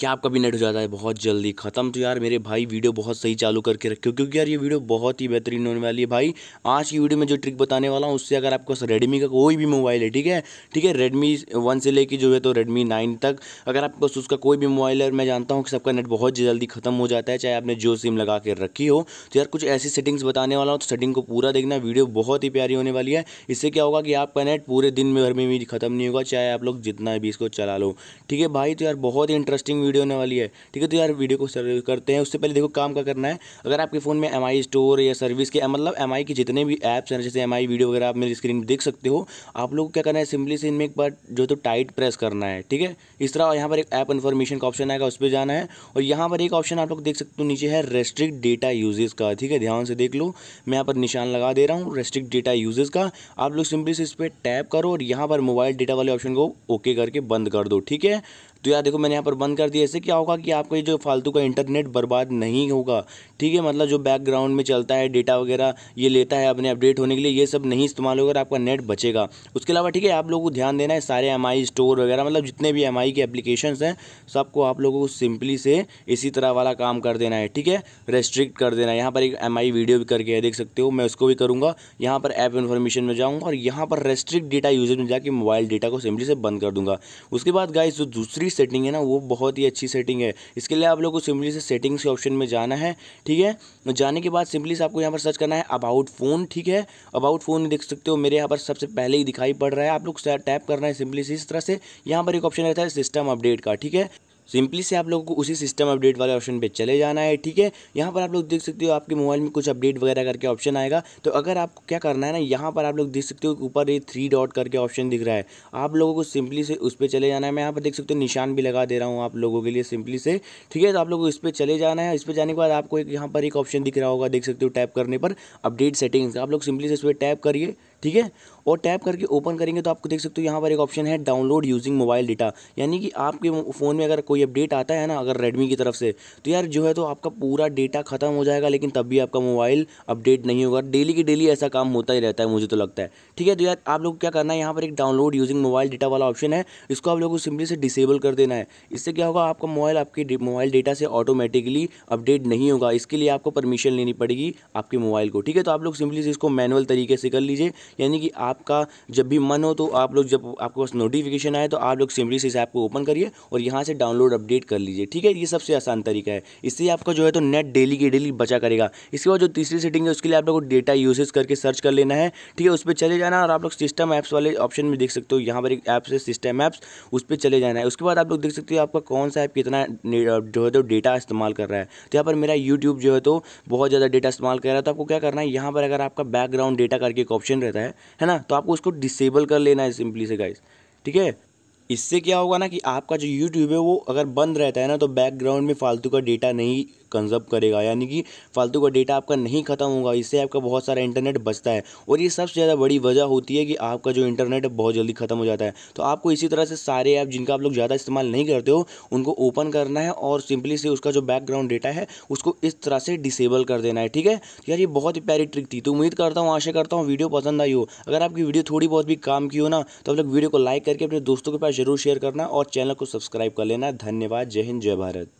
क्या आपका भी नेट हो जाता है बहुत जल्दी ख़त्म तो यार मेरे भाई वीडियो बहुत सही चालू करके हो क्योंकि यार ये वीडियो बहुत ही बेहतरीन होने वाली है भाई आज की वीडियो में जो ट्रिक बताने वाला हूँ उससे अगर आपके पास रेडमी का कोई भी मोबाइल है ठीक है ठीक है रेडमी वन से लेके जो है तो रेडमी नाइन तक अगर आपके पास उसका कोई भी मोबाइल है मैं जानता हूँ कि सबका नेट बहुत जल्दी ख़त्म हो जाता है चाहे आपने जो सिम लगा के रखी हो तो यार कुछ ऐसी सेटिंग्स बताने वाला हूँ तो सेटिंग को पूरा देखना वीडियो बहुत ही प्यारी होने वाली है इससे क्या होगा कि आपका नेट पूरे दिन में भर में भी ख़त्म नहीं होगा चाहे आप लोग जितना भी इसको चला लो ठीक है भाई तो यार बहुत ही इंटरेस्टिंग वीडियो होने वाली है ठीक है तो यार वीडियो को सर्विस करते हैं उससे पहले देखो काम का करना है अगर आपके फ़ोन में एम स्टोर या सर्विस के मतलब एम के जितने भी ऐप्स हैं जैसे एम वीडियो वगैरह आप मेरी स्क्रीन पर देख सकते हो आप लोग क्या करना है सिंपली से इनमें एक बार जो तो टाइट प्रेस करना है ठीक है इस तरह यहाँ पर एक ऐप इन्फॉर्मेशन का ऑप्शन आएगा उस पर जाना है और यहाँ पर एक ऑप्शन आप लोग देख सकते हो नीचे है रेस्ट्रिक्ट डेटा यूजेस का ठीक है ध्यान से देख लो मैं यहाँ पर निशान लगा दे रहा हूँ रेस्ट्रिक्ट डेटा यूजेस का आप लोग सिंपली से इस पर टैप करो और यहाँ पर मोबाइल डेटा वाले ऑप्शन को ओके करके बंद कर दो ठीक है तो यार देखो मैंने यहाँ पर बंद कर दिया ऐसे क्या होगा कि आपको ये जो फालतू का इंटरनेट बर्बाद नहीं होगा ठीक है मतलब जो बैकग्राउंड में चलता है डेटा वगैरह ये लेता है अपने अपडेट होने के लिए ये सब नहीं इस्तेमाल होगा आपका नेट बचेगा उसके अलावा ठीक है आप लोगों को ध्यान देना है सारे एम स्टोर वगैरह मतलब जितने भी एम के एप्लीकेशन हैं सबको आप लोगों को सिंपली से इसी तरह वाला काम कर देना है ठीक है रेस्ट्रिक्ट कर देना है यहाँ पर एक एम वीडियो भी करके देख सकते हो मैं उसको भी करूँगा यहाँ पर ऐप इन्फॉर्मेशन में जाऊँगा और यहाँ पर रेस्ट्रिक्ट डेटा यूजेज में जाकर मोबाइल डेटा को सिंपली से बंद कर दूँगा उसके बाद गाय जो दूसरी भी सेटिंग है ना वो बहुत ही अच्छी सेटिंग है इसके लिए आप लोग को सिंपली से सेटिंग्स के ऑप्शन में जाना है ठीक है जाने के बाद सिंपली से आपको यहाँ पर सर्च करना है अबाउट फ़ोन ठीक है अबाउट फ़ोन देख सकते हो मेरे यहाँ पर सबसे पहले ही दिखाई पड़ रहा है आप लोग टैप करना है सिंपली से इस तरह से यहाँ पर एक ऑप्शन रहता है सिस्टम अपडेट का ठीक है सिंपली से आप लोगों को उसी सिस्टम अपडेट वाले ऑप्शन पे चले जाना है ठीक है यहाँ पर आप लोग देख सकते हो आपके मोबाइल में कुछ अपडेट वगैरह करके ऑप्शन आएगा तो अगर आपको क्या करना है ना यहाँ पर आप लोग देख सकते हो ऊपर ये थ्री डॉट करके ऑप्शन दिख रहा है आप लोगों को सिंपली से उस पर चले जाना है मैं यहाँ पर देख सकते हो निशान भी लगा दे रहा हूँ आप लोगों के लिए सिंपली से ठीक है तो आप लोगों को इस पर चले जाना है इस पर जाने के बाद आपको एक यहाँ पर एक ऑप्शन दिख रहा होगा देख सकते हो टैप करने पर अपडेट सेटिंग्स आप लोग सिंपली से इस पर टैप करिए ठीक है और टैप करके ओपन करेंगे तो आपको देख सकते हो यहाँ पर एक ऑप्शन है डाउनलोड यूजिंग मोबाइल डेटा यानी कि आपके फ़ोन में अगर कोई अपडेट आता है ना अगर रेडमी की तरफ से तो यार जो है तो आपका पूरा डेटा ख़त्म हो जाएगा लेकिन तब भी आपका मोबाइल अपडेट नहीं होगा डेली की डेली ऐसा काम होता ही रहता है मुझे तो लगता है ठीक है तो यार आप लोग क्या करना है यहाँ पर एक डाउनलोड यूजिंग मोबाइल डेटा वाला ऑप्शन है इसको आप लोगों को सिंपली से डिसेबल कर देना है इससे क्या होगा आपका मोबाइल आपके मोबाइल डेटा से ऑटोमेटिकली अपडेट नहीं होगा इसके लिए आपको परमिशन लेनी पड़ेगी आपके मोबाइल को ठीक है तो आप लोग सिंपली से इसको मैनुअल तरीके से कर लीजिए यानी कि आप आपका जब भी मन हो तो आप लोग जब आपके पास नोटिफिकेशन आए तो आप लोग सिमरी से इस ऐप को ओपन करिए और यहाँ से डाउनलोड अपडेट कर लीजिए ठीक है ये सबसे आसान तरीका है इससे आपका जो है तो नेट डेली की डेली बचा करेगा इसके बाद जो तीसरी सेटिंग है उसके लिए आप लोग को डेटा यूजेज करके सर्च कर लेना है ठीक है उस पर चले जाना और आप लोग सिस्टम ऐप्स वाले ऑप्शन में देख सकते हो यहाँ पर एक ऐप है सिस्टम ऐप्स उस पर चले जाना है उसके बाद आप लोग देख सकते हो आपका कौन सा ऐप कितना जो है तो डेटा इस्तेमाल कर रहा है तो यहाँ पर मेरा यूट्यूब जो है तो बहुत ज़्यादा डेटा इस्तेमाल कर रहा है तो आपको क्या करना है यहाँ पर अगर आपका बैकग्राउंड डेटा करके एक ऑप्शन रहता है है ना तो आपको उसको डिसेबल कर लेना है सिंपली से गाइस ठीक है इससे क्या होगा ना कि आपका जो यूट्यूब है वो अगर बंद रहता है ना तो बैकग्राउंड में फालतू का डेटा नहीं कंजर्व करेगा यानी कि फालतू का डेटा आपका नहीं ख़त्म होगा इससे आपका बहुत सारा इंटरनेट बचता है और ये सबसे ज़्यादा बड़ी वजह होती है कि आपका जो इंटरनेट है बहुत जल्दी ख़त्म हो जाता है तो आपको इसी तरह से सारे ऐप जिनका आप लोग ज़्यादा इस्तेमाल नहीं करते हो उनको ओपन करना है और सिंपली से उसका जो बैकग्राउंड डेटा है उसको इस तरह से डिसेबल कर देना है ठीक है यार ये बहुत ही प्यारी ट्रिक थी तो उम्मीद करता हूँ आशा करता हूँ वीडियो पसंद आई हो अगर आपकी वीडियो थोड़ी बहुत भी काम की हो ना तो आप लोग वीडियो को लाइक करके अपने दोस्तों के पास जरूर शेयर करना और चैनल को सब्सक्राइब कर लेना धन्यवाद जय हिंद जय भारत